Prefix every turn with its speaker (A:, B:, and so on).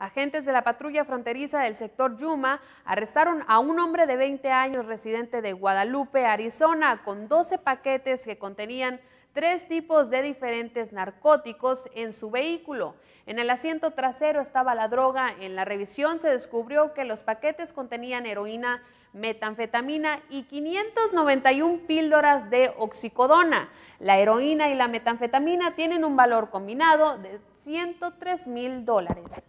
A: Agentes de la patrulla fronteriza del sector Yuma arrestaron a un hombre de 20 años residente de Guadalupe, Arizona, con 12 paquetes que contenían tres tipos de diferentes narcóticos en su vehículo. En el asiento trasero estaba la droga. En la revisión se descubrió que los paquetes contenían heroína, metanfetamina y 591 píldoras de oxicodona. La heroína y la metanfetamina tienen un valor combinado de 103 mil dólares.